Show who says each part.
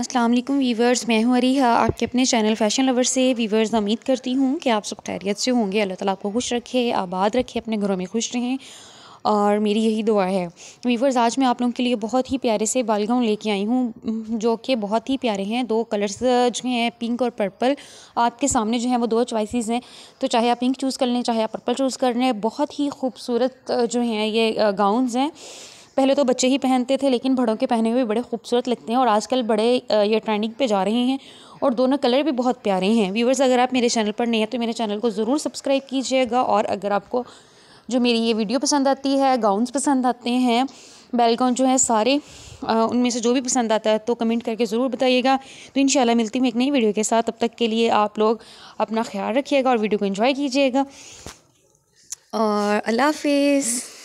Speaker 1: अस्सलाम वालेकुम वीवर्स मैं हूं अरीहा आपके अपने चैनल फैशन लवर से वीवर्स उम्मीद करती हूं कि आप सब खैरियत से होंगे अल्लाह ताला आपको खुश रखे आबाद रखे अपने घरों में खुश रहें और मेरी यही दुआ है वीवर्स आज मैं आप लोगों के लिए बहुत ही प्यारे से बालगाउन लेके आई हूँ जो कि बहुत ही प्यारे हैं दो कलर्स जो हैं पिंक और पर्पल आपके सामने जो है वो दो चॉइसेस हैं तो चाहे आप पिंक चूज़ कर लें चाहे आप पर्पल चूज़ कर लें बहुत ही खूबसूरत जो हैं ये गाउन्स हैं पहले तो बच्चे ही पहनते थे लेकिन बड़ों के पहने हुए बड़े खूबसूरत लगते हैं और आजकल बड़े ये ट्रेंडिंग पे जा रहे हैं और दोनों कलर भी बहुत प्यारे हैं व्यूवर्स अगर आप मेरे चैनल पर नहीं हैं तो मेरे चैनल को ज़रूर सब्सक्राइब कीजिएगा और अगर आपको जो मेरी ये वीडियो पसंद आती है गाउन्स पसंद आते हैं बेलकॉन जो है सारे उनमें से जो भी पसंद आता है तो कमेंट करके ज़रूर बताइएगा तो इन मिलती हूँ एक नई वीडियो के साथ तब तक के लिए आप लोग अपना ख्याल रखिएगा और वीडियो को इन्जॉय कीजिएगा और अल्लाह हाफिज़